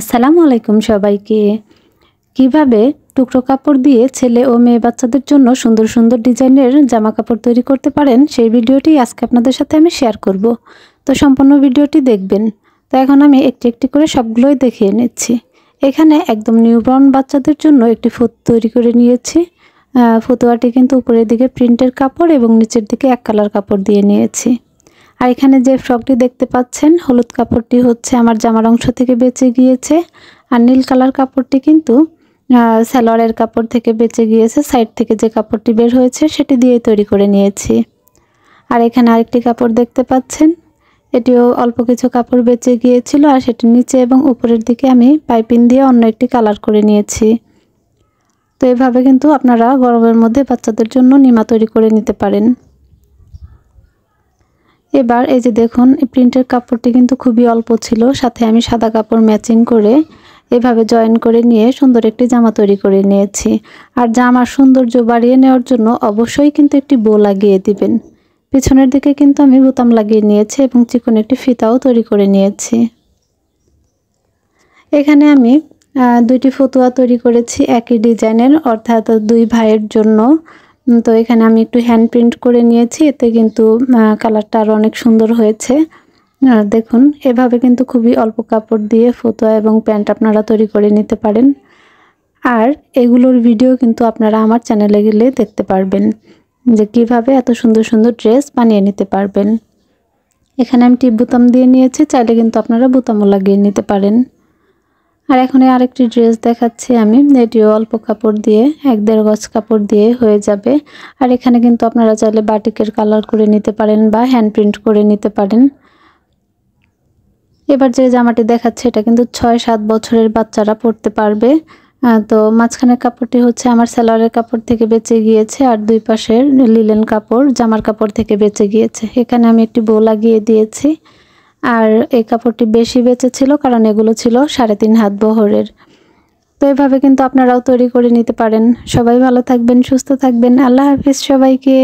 আসসালামু আলাইকুম সবাইকে কিভাবে টুকরো কাপড় দিয়ে ছেলে ও মেয়ে বাচ্চাদের জন্য সুন্দর সুন্দর ডিজাইনের জামা কাপড় তৈরি করতে পারেন সেই ভিডিওটি আজকে আপনাদের সাথে আমি শেয়ার করব তো সম্পূর্ণ ভিডিওটি দেখবেন তো এখন আমি একটি একটি করে সবগুলোই দেখিয়ে নিচ্ছি এখানে একদম বর্ন বাচ্চাদের জন্য একটি ফুত তৈরি করে নিয়েছি ফতুয়াটি কিন্তু উপরের দিকে প্রিন্টের কাপড় এবং নিচের দিকে এক কালার কাপড় দিয়ে নিয়েছি আর এখানে যে ফ্রকটি দেখতে পাচ্ছেন হলুদ কাপড়টি হচ্ছে আমার জামার অংশ থেকে বেঁচে গিয়েছে আর নীল কালার কাপড়টি কিন্তু স্যালোয়ারের কাপড় থেকে বেঁচে গিয়েছে সাইড থেকে যে কাপড়টি বের হয়েছে সেটি দিয়ে তৈরি করে নিয়েছি আর এখানে আরেকটি কাপড় দেখতে পাচ্ছেন এটিও অল্প কিছু কাপড় বেঁচে গিয়েছিল আর সেটির নিচে এবং উপরের দিকে আমি পাইপিং দিয়ে অন্য একটি কালার করে নিয়েছি তো এভাবে কিন্তু আপনারা গরমের মধ্যে বাচ্চাদের জন্য নিমা তৈরি করে নিতে পারেন এবার এই যে দেখুন প্রিন্টের কাপড়টি কিন্তু খুবই অল্প ছিল সাথে আমি সাদা কাপড় ম্যাচিং করে এভাবে জয়েন করে নিয়ে সুন্দর একটি জামা তৈরি করে নিয়েছি আর জামার সৌন্দর্য বাড়িয়ে নেওয়ার জন্য অবশ্যই কিন্তু একটি বো লাগিয়ে দিবেন পিছনের দিকে কিন্তু আমি বোতাম লাগিয়ে নিয়েছি এবং চিকন একটি ফিতাও তৈরি করে নিয়েছি এখানে আমি দুইটি ফতুয়া তৈরি করেছি একই ডিজাইনের অর্থাৎ দুই ভাইয়ের জন্য তো এখানে আমি একটু হ্যান্ড প্রিন্ট করে নিয়েছি এতে কিন্তু কালারটা আরও অনেক সুন্দর হয়েছে দেখুন এভাবে কিন্তু খুবই অল্প কাপড় দিয়ে ফতুয়া এবং প্যান্ট আপনারা তৈরি করে নিতে পারেন আর এগুলোর ভিডিও কিন্তু আপনারা আমার চ্যানেলে গেলে দেখতে পারবেন যে কিভাবে এত সুন্দর সুন্দর ড্রেস বানিয়ে নিতে পারবেন এখানে আমি টিপ বোতাম দিয়ে নিয়েছি চাইলে কিন্তু আপনারা বোতামও লাগিয়ে নিতে পারেন আর এখন আরেকটি ড্রেস দেখাচ্ছি আমি এটিও অল্প কাপড় দিয়ে এক দেড় গজ কাপড় দিয়ে হয়ে যাবে আর এখানে কিন্তু আপনারা চাইলে বাটিকের কালার করে নিতে পারেন বা হ্যান্ড প্রিন্ট করে নিতে পারেন এবার যে জামাটি দেখাচ্ছে এটা কিন্তু ছয় সাত বছরের বাচ্চারা পরতে পারবে তো মাঝখানের কাপড়টি হচ্ছে আমার স্যালোয়ারের কাপড় থেকে বেঁচে গিয়েছে আর দুই পাশের লিলেন কাপড় জামার কাপড় থেকে বেঁচে গিয়েছে এখানে আমি একটি বো লাগিয়ে দিয়েছি আর এই কাপড়টি বেশি বেঁচে ছিল কারণ এগুলো ছিল সাড়ে তিন হাত বহরের তো এভাবে কিন্তু আপনারাও তৈরি করে নিতে পারেন সবাই ভালো থাকবেন সুস্থ থাকবেন আল্লাহ হাফিজ সবাইকে